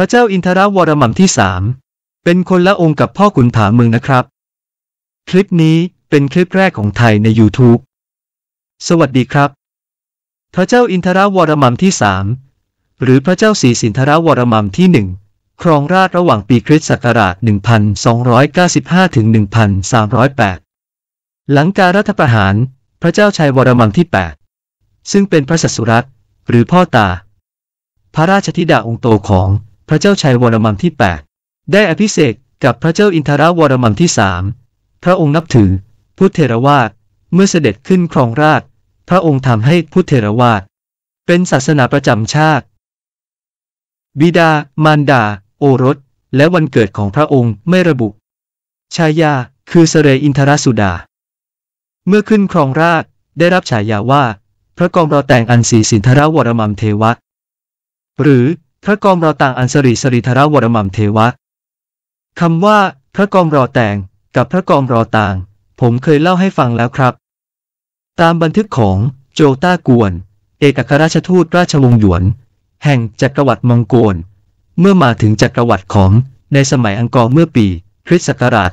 พระเจ้าอินทราวรมัมที่สามเป็นคนละองค์กับพ่อขุนผาเมืองนะครับ คลิปนี้เป็นคลิปแรกของไทยใน YouTube สวัสดีครับ พระเจ้าอินทราวรมัมที่สามหรือพระเจ้าศรีสินทราวรมัมที่หนึ่งครองราชระหว่างปีคริสต์ศักราช1295ถึง1308หลังการรัฐประหาร พระเจ้าชัยวรมังที่ 8 ซึ่งเป็นพระสัสุรัตหรือพ่อตา พระราชธิดาองค์โตของพระเจ้าชัยวรมันที่ 8 ได้อภิเษกกับพระเจ้าอินทรวรมันที่สาม พระองค์นับถือ พุทธเทรวาสเมื่อเสด็จขึ้นครองราช พระองค์ทำให้พุทธเทรวาสเป็นศาสนาประจำชาติ บิดามารดา โอรส และวันเกิดของพระองค์ไม่ระบุชายาคือเสเรอินทรสุดา เมื่อขึ้นครองราชได้รับฉายาว่า พระกองรอแต่งอันศีสินทรวรมัมเทวะ หรือพระกองรอต่างอันสรีสรีธรวรมัมเทวะ คำว่าพระกองรอแต่งกับพระกองรอต่าง ผมเคยเล่าให้ฟังแล้วครับ ตามบันทึกของโจต้ากวน เอกอัครราชทูตราชวงศ์หยวน แห่งจักรวรรดิมองโกล เมื่อมาถึงจักรวรรดิของในสมัยอังกอร์เมื่อปีคริสต์ศักราช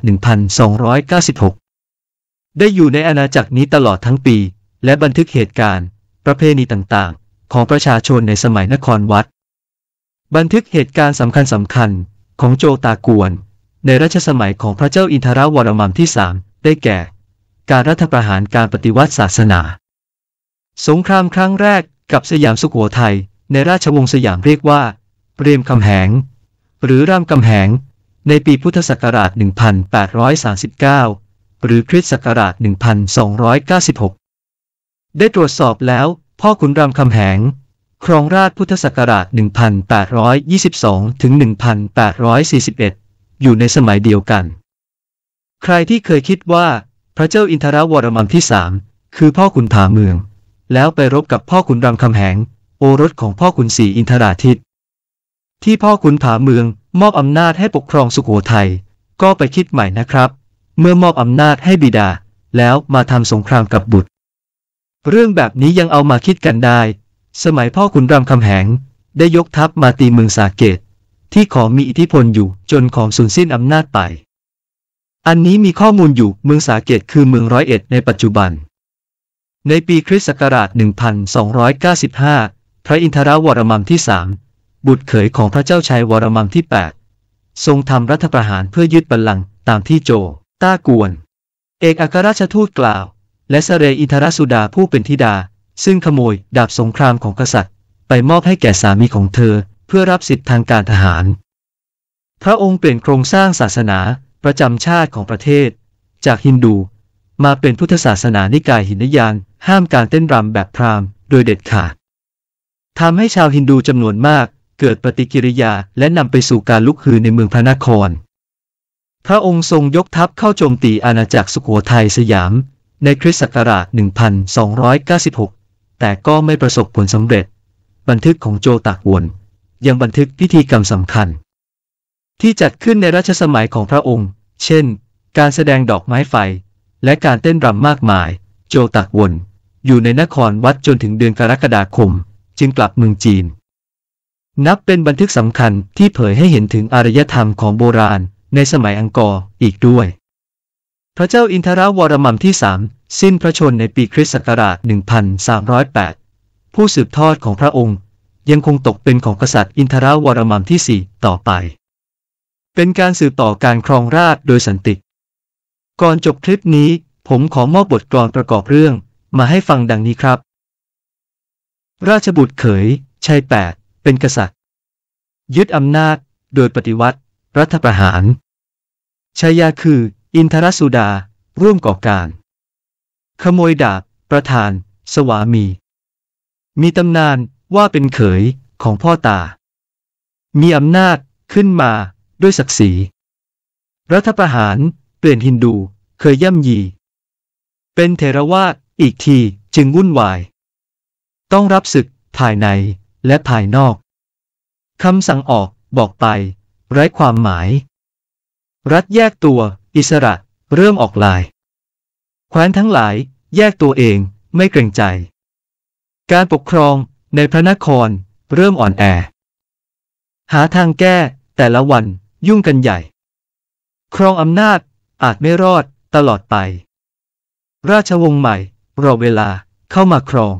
1296 ได้อยู่ในอาณาจักรนี้ตลอดทั้งปี และบันทึกเหตุการณ์ ประเพณีต่างๆ ของประชาชนในสมัยนครวัดบันทึกเหตุการณ์สำคัญสำคัญของโจตากวน ในรัชสมัยของพระเจ้าอินทรวรมัมที่สามได้แก่ การรัฐประหารการปฏิวัติศาสนา สงครามครั้งแรกกับสยามสุขโขทัยในราชวงศ์สยามเรียกว่าเรียมคำแหง หรือรามคำแหงในปีพุทธศักราช 1839 หรือคริสต์ศักราช 1296 ได้ตรวจสอบแล้วพ่อขุนรามคำแหงครองราชพุทธศักราช 1822 ถึง 1841 อยู่ในสมัยเดียวกัน ใครที่เคยคิดว่าพระเจ้าอินทรวรมันที่สามคือพ่อขุนถาเมือง แล้วไปรบกับพ่อขุนรามคำแหง โอรสของพ่อขุนศรีอินทราทิต ที่พ่อขุนผาเมืองมอบอำนาจให้ปกครองสุโขทัยก็ไปคิดใหม่นะครับ เมื่อมอบอำนาจให้บิดาแล้วมาทำสงครามกับบุตร เรื่องแบบนี้ยังเอามาคิดกันได้สมัยพ่อขุนรามคำแหงได้ยกทัพมาตีเมืองสาเกต ที่ขอมีอิทธิพลอยู่จนของสูญสิ้นอำนาจไป อันนี้มีข้อมูลอยู่เมืองสาเกตคือเมืองร้อยเอ็ดในปัจจุบัน ในปีคริสต์ศักราช 1295 พระอินทรวรมัมที่สามบุตรเขยของพระเจ้าชายวรมัมที่ 8 ทรงทำรัฐประหารเพื่อยึดบัลลังก์ตามที่โจ ต้ากวน เอกอัครราชทูตกล่าว และสเรอินทรสุดาผู้เป็นธิดาซึ่งขโมยดาบสงครามของกษัตริย์ ไปมอบให้แก่สามีของเธอเพื่อรับสิทธิทางการทหาร พระองค์เปลี่ยนโครงสร้างศาสนา ประจำชาติของประเทศ จากฮินดูมาเป็นพุทธศาสนานิกายหินยานห้ามการเต้นรำแบบพราหมณ์ โดยเด็ดขาดทำให้ชาวฮินดูจำนวนมากเกิดปฏิกิริยาและนำไปสู่การลุกฮือในเมืองพระนคร พระองค์ทรงยกทัพเข้าโจมตีอาณาจักรสุโขทัยสยาม ในคริสต์ศักราช 1296แต่ก็ไม่ประสบผลสำเร็จ บันทึกของโจตากวน ยังบันทึกพิธีกรรมสำคัญ ที่จัดขึ้นในรัชสมัยของพระองค์ เช่น การแสดงดอกไม้ไฟและการเต้นรำมากมายโจตากวน อยู่ในนครวัดจนถึงเดือนกรกฎาคม จึงกลับเมืองจีน นับเป็นบันทึกสำคัญที่เผยให้เห็นถึงอารยธรรมของโบราณในสมัยอังกอร์อีกด้วย พระเจ้าอินทราวรมัมที่สามสิ้นพระชนในปีคริสต์ศักราช1308 ผู้สืบทอดของพระองค์ ยังคงตกเป็นของกษัตริย์อินทราวรมัมที่ 4 ต่อไป เป็นการสืบต่อการครองราชโดยสันติ ก่อนจบคลิปนี้ผมขอมอบบทกลอนประกอบเรื่องมาให้ฟังดังนี้ครับ ราชบุตรเขย ชัยแปดเป็นกษัตริย์ ยึดอำนาจ โดยปฏิวัติ รัฐประหารชายาคือ อินทรสุดาร่วมก่อการขโมยดาบประธานสวามี มีตำนานว่าเป็นเขยของพ่อตา มีอำนาจขึ้นมาด้วยศักดิ์ศรีรัฐประหารเปลี่ยนฮินดูเคยย่ำยีเป็นเทรวาสอีกทีจึงวุ่นวาย ต้องรับศึกภายในและภายนอกคำสั่งออกบอกไปไร้ความหมาย รัฐแยกตัวอิสระ เริ่มออกลายแคว้นทั้งหลายแยกตัวเองไม่เกรงใจ การปกครองในพระนครเริ่มอ่อนแอ หาทางแก้แต่ละวันยุ่งกันใหญ่ ครองอำนาจอาจไม่รอดตลอดไป ราชวงศ์ใหม่รอเวลาเข้ามาครอง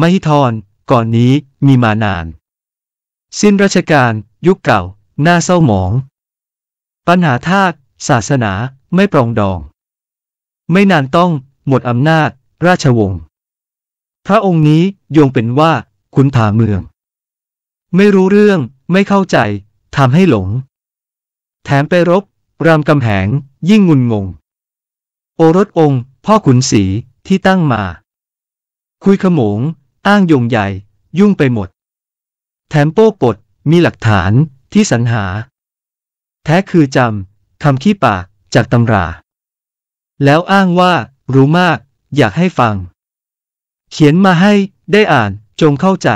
มหิธรก่อนนี้มีมานาน สิ้นราชการยุคเก่าหน้าเศร้าหมอง ปัญหาทาตศาสนาไม่ปรองดองไม่นานต้องหมดอำนาจ ราชวงศ์พระองค์นี้โยงเป็นว่าขุนถาเมือง ไม่รู้เรื่องไม่เข้าใจทำให้หลง แถมไปรบ รามกำแหง ยิ่งงุนงง โอรสองค์ พ่อขุนศรีที่ตั้งมา คุยขโมง อ้างโยงใหญ่ ยุ่งไปหมด แถมโป้ปดมีหลักฐานที่สรรหา แท้คือจำคำขี้ปากจากตำราแล้วอ้างว่ารู้มาก อยากให้ฟัง เขียนมาให้ได้อ่านจงเข้าใจ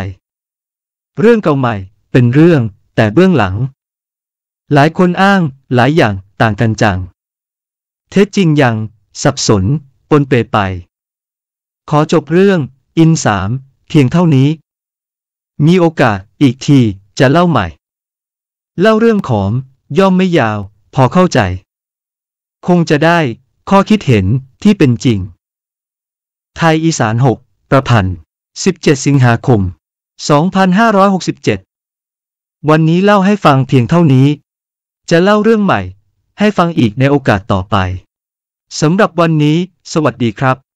เรื่องเก่าใหม่เป็นเรื่อง แต่เบื้องหลัง หลายคนอ้างหลายอย่างต่างกันจัง เท็จจริงอย่างสับสนปนเปไป ขอจบเรื่อง อินสามเพียงเท่านี้ มีโอกาสอีกทีจะเล่าใหม่ เล่าเรื่องขอมย่อมไม่ยาว พอเข้าใจ คงจะได้ข้อคิดเห็นที่เป็นจริง ไทยอีสาน 6 ประพันธ์ 17 สิงหาคม 2567 วันนี้เล่าให้ฟังเพียงเท่านี้ จะเล่าเรื่องใหม่ ให้ฟังอีกในโอกาสต่อไป สำหรับวันนี้ สวัสดีครับ